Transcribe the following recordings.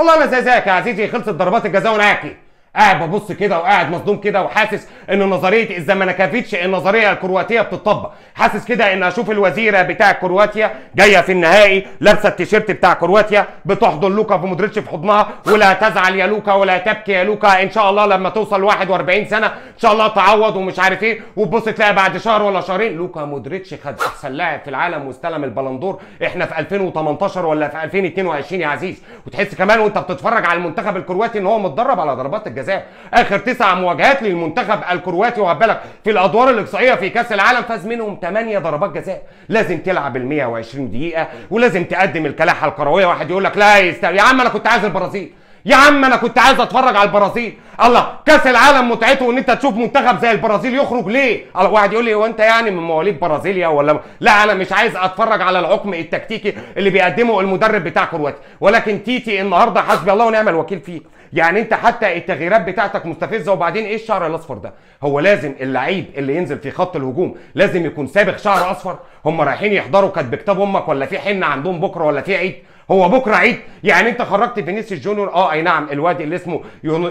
والله ما زي زيك يا عزيزي خلصت ضربات الجزاء ونعاكي قاعد ببص كده وقاعد مصدوم كده وحاسس ان نظريه الزمنكافيتش النظريه الكرواتيه بتطبق حاسس كده ان اشوف الوزيره بتاع كرواتيا جايه في النهائي لابسه التيشيرت بتاع كرواتيا بتحضن لوكا في مودريتش في حضنها ولا تزعل يا لوكا ولا تبكي يا لوكا ان شاء الله لما توصل 41 سنه ان شاء الله تعوض ومش عارف ايه وتبص تلاقي بعد شهر ولا شهرين لوكا مودريتش خد احسن لاعب في العالم واستلم البلندور احنا في 2018 ولا في 2022 يا عزيز وتحس كمان وانت بتتفرج على المنتخب الكرواتي ان هو متدرب على ضربات الجزاء الجزاء اخر تسع مواجهات للمنتخب الكرواتي وخد بالك في الادوار الاقصائيه في كاس العالم فاز منهم 8 ضربات جزاء لازم تلعب ال 120 دقيقه ولازم تقدم الكلاحه الكرويه واحد يقول لك لا يستر. يا عم انا كنت عايز البرازيل يا عم انا كنت عايز اتفرج على البرازيل الله كاس العالم متعته ان انت تشوف منتخب زي البرازيل يخرج ليه الله واحد يقول لي هو انت يعني من مواليد برازيليا ولا لا انا مش عايز اتفرج على العقم التكتيكي اللي بيقدمه المدرب بتاع كرواتيا ولكن تيتي النهارده حسبي الله ونعم الوكيل فيه يعني انت حتى التغييرات بتاعتك مستفزه وبعدين ايه الشعر الاصفر ده هو لازم اللعيب اللي ينزل في خط الهجوم لازم يكون سابغ شعر اصفر هم رايحين يحضروا كاتب كتاب امك ولا في حنه عندهم بكره ولا في عيد هو بكره عيد يعني انت خرجت فينيسيوس جونيور اه اي نعم الواد اللي اسمه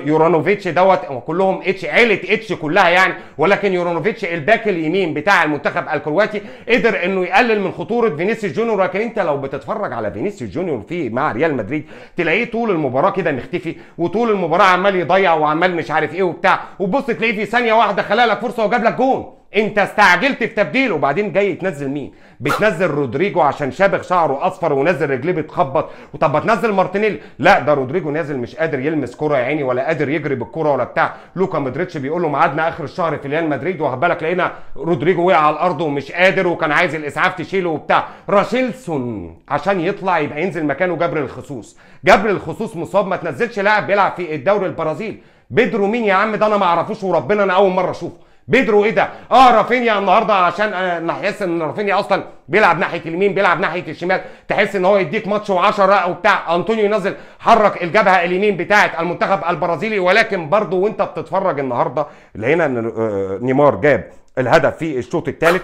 يورانوفيتش دوت كلهم اتش عيله اتش كلها يعني ولكن يورانوفيتش الباك اليمين بتاع المنتخب الكرواتي قدر انه يقلل من خطوره فينيسيوس جونيور ولكن انت لو بتتفرج على فينيسيوس جونيور في مع ريال مدريد تلاقيه طول المباراه كده مختفي وطول المباراه عمال يضيع وعمال مش عارف ايه وبتاع وبص تلاقيه في ثانيه واحده خلق لك فرصه وجاب لك جون انت استعجلت في تبديله وبعدين جاي تنزل مين بتنزل رودريجو عشان شابغ شعره اصفر ونازل رجليه بتخبط وطب ما تنزل مارتينيلي لا ده رودريجو نازل مش قادر يلمس كوره يا عيني ولا قادر يجري بالكوره ولا بتاع لوكا مدريتش بيقول له ميعادنا اخر الشهر في ريال مدريد واخد بالك لقينا رودريجو وقع على الارض ومش قادر وكان عايز الاسعاف تشيله وبتاع راشيلسون عشان يطلع يبقى ينزل مكانه جبر الخصوص جبر الخصوص مصاب ما تنزلش لاعب بيلعب في الدوري البرازيل بيدرو مين يا عم ده انا ما اعرفوش وربنا انا اول مره اشوفه بيدرو ايه ده؟ اه رافينيا النهارده عشان نحس آه، ان رافينيا اصلا بيلعب ناحيه اليمين بيلعب ناحيه الشمال تحس ان هو يديك ماتش و10 وبتاع انطونيو ينزل حرك الجبهه اليمين بتاعه المنتخب البرازيلي ولكن برضه وانت بتتفرج النهارده لقينا ان آه، نيمار جاب الهدف في الشوط الثالث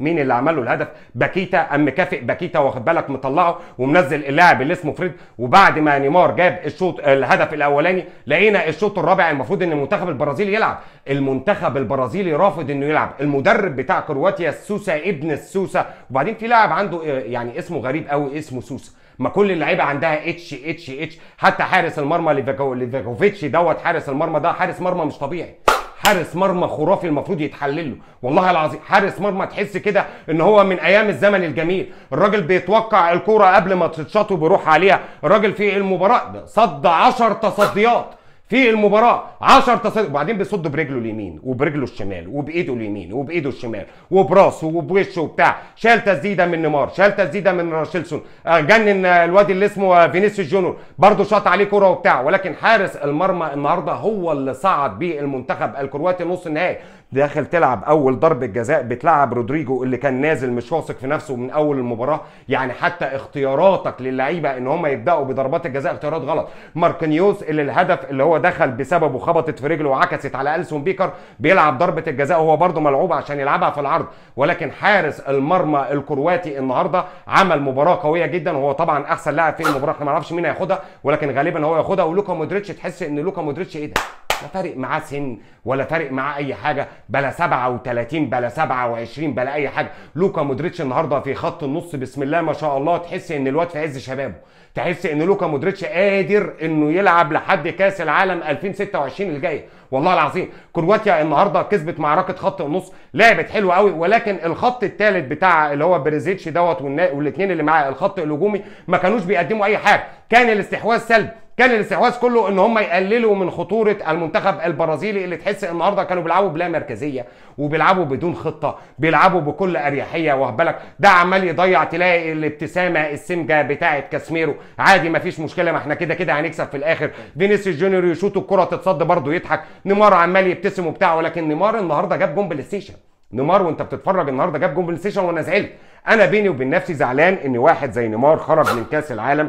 مين اللي عمل له الهدف باكيتا ام مكافئ باكيتا واخد بالك مطلعه ومنزل اللاعب اللي اسمه فريد وبعد ما نيمار جاب الشوط الهدف الاولاني لقينا الشوط الرابع المفروض ان المنتخب البرازيلي يلعب المنتخب البرازيلي رافض انه يلعب المدرب بتاع كرواتيا السوسه ابن السوسه وبعدين في لاعب عنده آه، يعني اسمه غريب قوي اسمه سوسه ما كل اللعيبه عندها اتش اتش اتش حتى حارس المرمى ليفاكوفيتش دوت حارس المرمى ده حارس مرمى مش طبيعي حارس مرمى خرافي المفروض يتحلل له والله العظيم حارس مرمى تحس كده ان هو من ايام الزمن الجميل الراجل بيتوقع الكوره قبل ما تتشط وبيروح عليها الراجل في المباراه صد 10 تصديات في المباراه 10 تصدي وبعدين بيصد برجله اليمين وبرجله الشمال وبايده اليمين وبايده الشمال وبراسه وبوشه وبتاع شال تسديده من نيمار شال تسديده من راشيلسون آه، جنن آه، الواد اللي اسمه آه، فينيسيوس جونيور برضه شاط عليه كوره وبتاع ولكن حارس المرمى النهارده هو اللي صعد بيه المنتخب الكرواتي نص النهائي داخل تلعب اول ضربه جزاء بتلعب رودريجو اللي كان نازل مش واثق في نفسه من اول المباراه يعني حتى اختياراتك للعيبه ان هم يبداوا بضربات الجزاء اختيارات غلط ماركينيوس اللي الهدف اللي هو دخل بسببه خبطت في رجله وعكست على السون بيكر بيلعب ضربه الجزاء وهو برده ملعوب عشان يلعبها في العرض ولكن حارس المرمى الكرواتي النهارده عمل مباراه قويه جدا وهو طبعا احسن لاعب في المباراه احنا ما اعرفش مين هياخدها ولكن غالبا هو ياخدها ولوكا مودريتش تحس ان لوكا مودريتش ايه ده لا فارق معاه سن ولا فارق معاه اي حاجه بلا 37 بلا 27 بلا اي حاجه لوكا مودريتش النهارده في خط النص بسم الله ما شاء الله تحس ان الواد في عز شبابه تحس ان لوكا مودريتش قادر انه يلعب لحد كاس العالم 2026 الجايه والله العظيم كرواتيا النهارده كسبت معركه خط النص لعبت حلوه قوي ولكن الخط الثالث بتاع اللي هو بريزيتش دوت والاثنين اللي معاه الخط الهجومي ما كانوش بيقدموا اي حاجه كان الاستحواذ سلبي كان الاستحواذ كله ان هم يقللوا من خطوره المنتخب البرازيلي اللي تحس النهارده كانوا بيلعبوا بلا مركزيه وبيلعبوا بدون خطه بيلعبوا بكل اريحيه وهبلك ده عمال يضيع تلاقي الابتسامه السمجه بتاعه كاسميرو عادي ما فيش مشكله ما احنا كده كده هنكسب في الاخر فينيسيوس جونيور يشوط الكره تتصد برضه يضحك نيمار عمال يبتسم وبتاع ولكن نيمار النهارده جاب جون بلاي ستيشن نيمار وانت بتتفرج النهارده جاب جون بلاي ستيشن وانا زعلت انا بيني وبين نفسي زعلان ان واحد زي نيمار خرج من كاس العالم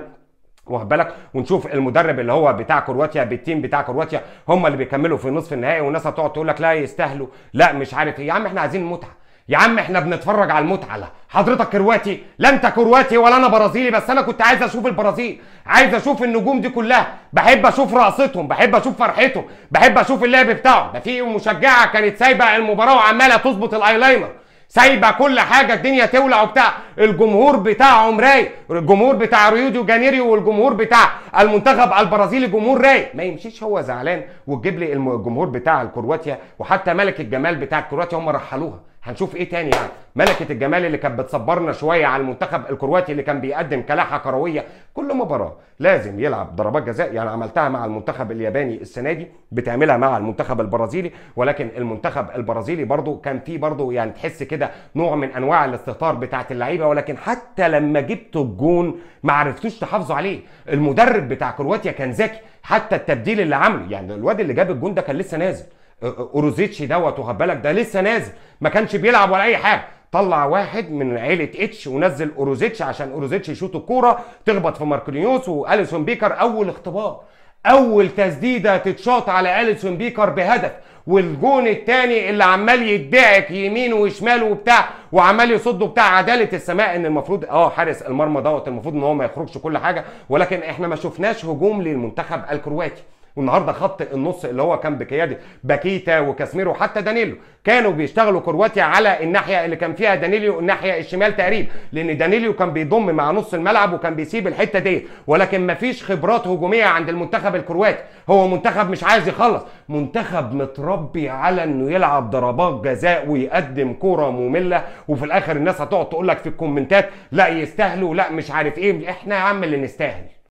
واخد بالك ونشوف المدرب اللي هو بتاع كرواتيا بالتيم بتاع كرواتيا هم اللي بيكملوا في نصف النهائي والناس هتقعد تقول لك لا يستاهلوا لا مش عارف ايه يا عم احنا عايزين متعه يا عم احنا بنتفرج على المتعه لا حضرتك كرواتي لا انت كرواتي ولا انا برازيلي بس انا كنت عايز اشوف البرازيل عايز اشوف النجوم دي كلها بحب اشوف رقصتهم بحب اشوف فرحتهم بحب اشوف اللعب بتاعهم ده في مشجعه كانت سايبه المباراه وعماله تظبط الايلاينر سايبه كل حاجه الدنيا تولع وبتاع الجمهور بتاعهم رايق الجمهور بتاع ريو دي جانيريو والجمهور بتاع المنتخب البرازيلي جمهور رايق ما يمشيش هو زعلان وتجيب لي الجمهور بتاع كرواتيا وحتى ملك الجمال بتاع كرواتيا هم رحلوها هنشوف ايه تاني يعني ملكه الجمال اللي كانت بتصبرنا شويه على المنتخب الكرواتي اللي كان بيقدم كلاحه كرويه كل مباراه لازم يلعب ضربات جزاء يعني عملتها مع المنتخب الياباني السنه دي بتعملها مع المنتخب البرازيلي ولكن المنتخب البرازيلي برضو كان فيه برضو يعني تحس كده نوع من انواع الاستهتار بتاعت اللعيبه ولكن حتى لما جبتوا الجون ما عرفتوش تحافظوا عليه المدرب بتاع كرواتيا كان ذكي حتى التبديل اللي عمله يعني الواد اللي جاب الجون ده كان لسه نازل اوروزيتشي دوت وهبالك بالك ده لسه نازل ما كانش بيلعب ولا اي حاجه طلع واحد من عيله اتش ونزل اوروزيتش عشان اوروزيتش يشوط الكوره تخبط في ماركينيوس واليسون بيكر اول اختبار اول تسديده تتشاط على اليسون بيكر بهدف والجون الثاني اللي عمال يدعك يمين وشمال وبتاع وعمال يصده بتاع عداله السماء ان المفروض اه حارس المرمى دوت المفروض ان هو ما يخرجش كل حاجه ولكن احنا ما شفناش هجوم للمنتخب الكرواتي والنهارده خط النص اللي هو كان بقياده باكيتا وكاسميرو وحتى دانيلو كانوا بيشتغلوا كرواتيا على الناحيه اللي كان فيها دانيليو الناحيه الشمال تقريبا لان دانيليو كان بيضم مع نص الملعب وكان بيسيب الحته دي ولكن مفيش خبرات هجوميه عند المنتخب الكرواتي هو منتخب مش عايز يخلص منتخب متربي على انه يلعب ضربات جزاء ويقدم كوره ممله وفي الاخر الناس هتقعد تقول لك في الكومنتات لا يستاهلوا لا مش عارف ايه احنا يا عم اللي نستاهل